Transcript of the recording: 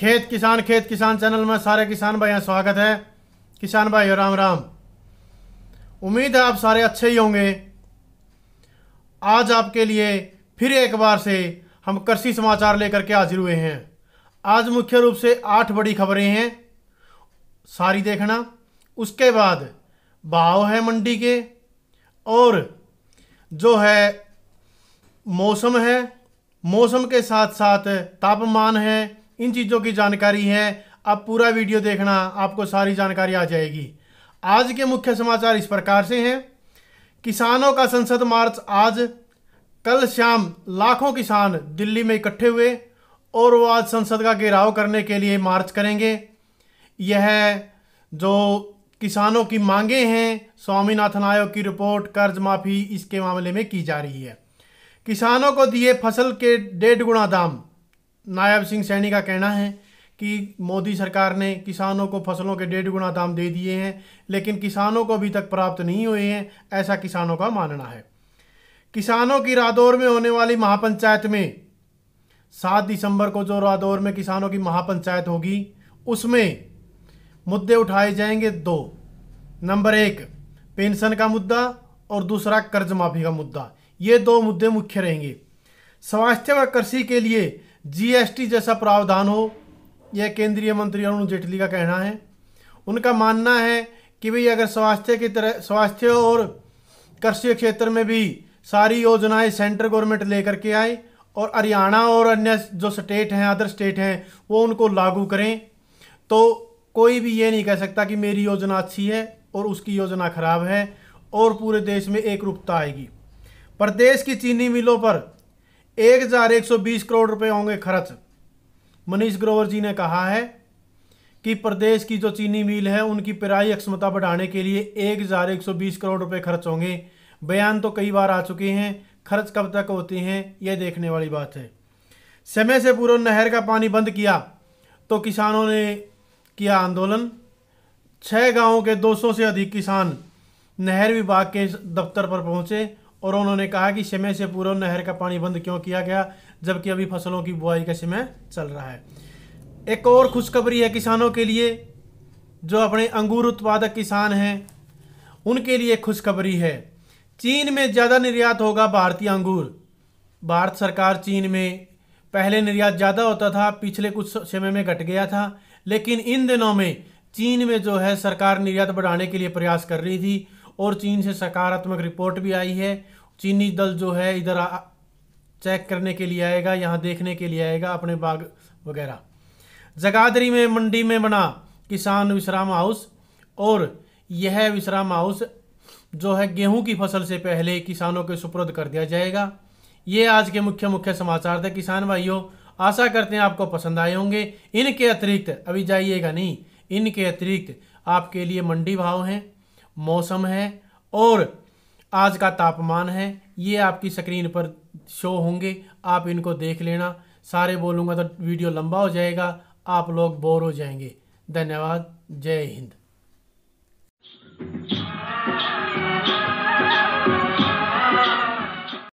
खेत किसान खेत किसान चैनल में सारे किसान भाइयों स्वागत है किसान भाइयों राम राम उम्मीद है आप सारे अच्छे ही होंगे आज आपके लिए फिर एक बार से हम कृषि समाचार लेकर के हाजिर हुए हैं आज मुख्य रूप से आठ बड़ी खबरें हैं सारी देखना उसके बाद भाव है मंडी के और जो है मौसम है मौसम के साथ साथ तापमान है इन चीज़ों की जानकारी है आप पूरा वीडियो देखना आपको सारी जानकारी आ जाएगी आज के मुख्य समाचार इस प्रकार से हैं किसानों का संसद मार्च आज कल शाम लाखों किसान दिल्ली में इकट्ठे हुए और वो आज संसद का घेराव करने के लिए मार्च करेंगे यह जो किसानों की मांगे हैं स्वामीनाथन आयोग की रिपोर्ट कर्ज माफ़ी इसके मामले में की जा रही है किसानों को दिए फसल के डेढ़ गुना दाम नायब सिंह सैनी का कहना है कि मोदी सरकार ने किसानों को फसलों के डेढ़ गुना दाम दे दिए हैं लेकिन किसानों को अभी तक प्राप्त नहीं हुए हैं ऐसा किसानों का मानना है किसानों की रादौर में होने वाली महापंचायत में सात दिसंबर को जो रादौर में किसानों की महापंचायत होगी उसमें मुद्दे उठाए जाएंगे दो नंबर एक पेंशन का मुद्दा और दूसरा कर्ज माफी का मुद्दा ये दो मुद्दे मुख्य रहेंगे स्वास्थ्य व कृषि के लिए जीएसटी जैसा प्रावधान हो यह केंद्रीय मंत्री अरुण जेटली का कहना है उनका मानना है कि भाई अगर स्वास्थ्य की तरह स्वास्थ्य और कृषि क्षेत्र में भी सारी योजनाएं सेंट्रल गवर्नमेंट लेकर के आए और हरियाणा और अन्य जो स्टेट हैं अदर स्टेट हैं वो उनको लागू करें तो कोई भी ये नहीं कह सकता कि मेरी योजना अच्छी है और उसकी योजना ख़राब है और पूरे देश में एक रूपता आएगी प्रदेश की चीनी मिलों पर एक हजार एक सौ बीस करोड़ रुपए होंगे खर्च मनीष ग्रोवर जी ने कहा है कि प्रदेश की जो चीनी मिल है उनकी पेराई अक्षमता बढ़ाने के लिए एक हजार एक सौ बीस करोड़ रुपए खर्च होंगे बयान तो कई बार आ चुके हैं खर्च कब तक होते हैं यह देखने वाली बात है समय से पूर्व नहर का पानी बंद किया तो किसानों ने किया आंदोलन छह गांवों के 200 से अधिक किसान नहर विभाग के दफ्तर पर पहुंचे और उन्होंने कहा कि समय से पूर्व नहर का पानी बंद क्यों किया गया जबकि अभी फसलों की बुआई का समय चल रहा है एक और खुशखबरी है किसानों के लिए जो अपने अंगूर उत्पादक किसान हैं उनके लिए खुशखबरी है चीन में ज़्यादा निर्यात होगा भारतीय अंगूर भारत सरकार चीन में पहले निर्यात ज़्यादा होता था पिछले कुछ समय में घट गया था लेकिन इन दिनों में चीन में जो है सरकार निर्यात बढ़ाने के लिए प्रयास कर रही थी और चीन से सकारात्मक रिपोर्ट भी आई है चीनी दल जो है इधर चेक करने के लिए आएगा यहाँ देखने के लिए आएगा अपने बाग वगैरह जगाधरी में मंडी में बना किसान विश्राम हाउस और यह विश्राम हाउस जो है गेहूं की फसल से पहले किसानों के सुपुर्द कर दिया जाएगा ये आज के मुख्य मुख्य समाचार थे किसान भाइयों आशा करते हैं आपको पसंद आए होंगे इनके अतिरिक्त अभी जाइएगा नहीं इनके अतिरिक्त आपके लिए मंडी भाव हैं मौसम है और आज का तापमान है ये आपकी स्क्रीन पर शो होंगे आप इनको देख लेना सारे बोलूँगा तो वीडियो लंबा हो जाएगा आप लोग बोर हो जाएंगे धन्यवाद जय हिंद